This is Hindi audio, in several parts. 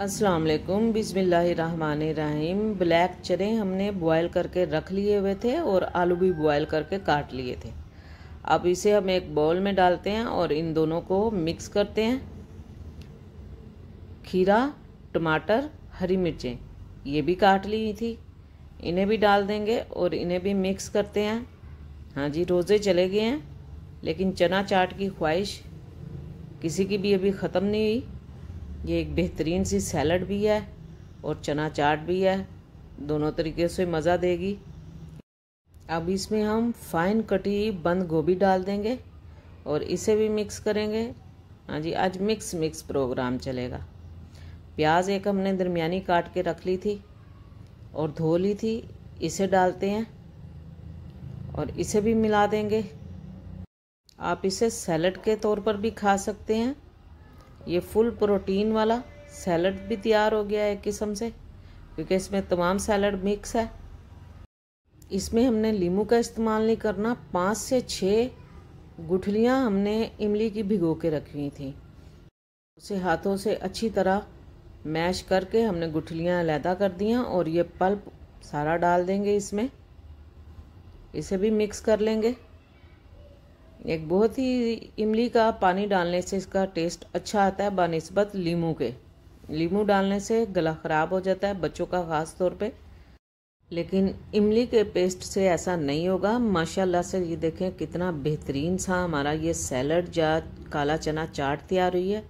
अस्सलाम वालेकुम बिसमीम ब्लैक चने हमने बॉयल करके रख लिए हुए थे और आलू भी बॉयल करके काट लिए थे अब इसे हम एक बाउल में डालते हैं और इन दोनों को मिक्स करते हैं खीरा टमाटर हरी मिर्चें ये भी काट ली थी इन्हें भी डाल देंगे और इन्हें भी मिक्स करते हैं हाँ जी रोज़े चले गए हैं लेकिन चना चाट की ख्वाहिश किसी की भी अभी ख़त्म नहीं हुई ये एक बेहतरीन सी सैलड भी है और चना चाट भी है दोनों तरीके से मज़ा देगी अब इसमें हम फाइन कटी बंद गोभी डाल देंगे और इसे भी मिक्स करेंगे हाँ जी आज मिक्स मिक्स प्रोग्राम चलेगा प्याज एक हमने दरमियानी काट के रख ली थी और धो ली थी इसे डालते हैं और इसे भी मिला देंगे आप इसे सैलड के तौर पर भी खा सकते हैं ये फुल प्रोटीन वाला सैलड भी तैयार हो गया है एक किस्म से क्योंकि इसमें तमाम सैलड मिक्स है इसमें हमने लीमू का इस्तेमाल नहीं करना पाँच से छः गुठलियाँ हमने इमली की भिगो के रखी हुई थी उसे हाथों से अच्छी तरह मैश करके हमने गुठलियाँ अलहदा कर दियाँ और ये पल्प सारा डाल देंगे इसमें इसे भी मिक्स कर लेंगे एक बहुत ही इमली का पानी डालने से इसका टेस्ट अच्छा आता है बनस्बत लीमू के लीमू डालने से गला ख़राब हो जाता है बच्चों का ख़ास तौर पे लेकिन इमली के पेस्ट से ऐसा नहीं होगा माशाल्लाह से ये देखें कितना बेहतरीन सा हमारा ये सैलड या काला चना चाट तैयार हुई है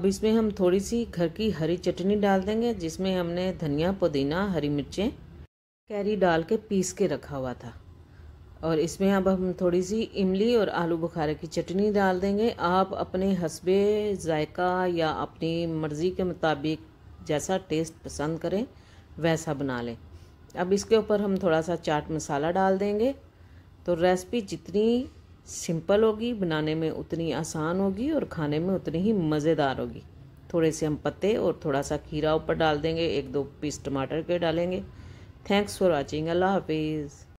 अब इसमें हम थोड़ी सी घर की हरी चटनी डाल देंगे जिसमें हमने धनिया पुदीना हरी मिर्चें कैरी डाल के पीस के रखा हुआ था और इसमें अब हम थोड़ी सी इमली और आलू बुखारे की चटनी डाल देंगे आप अपने हसबे जायका या अपनी मर्ज़ी के मुताबिक जैसा टेस्ट पसंद करें वैसा बना लें अब इसके ऊपर हम थोड़ा सा चाट मसाला डाल देंगे तो रेसिपी जितनी सिंपल होगी बनाने में उतनी आसान होगी और खाने में उतनी ही मज़ेदार होगी थोड़े से हम पत्ते और थोड़ा सा खीरा ऊपर डाल देंगे एक दो पीस टमाटर के डालेंगे थैंक्स फॉर वॉचिंग अल्लाह हाफिज़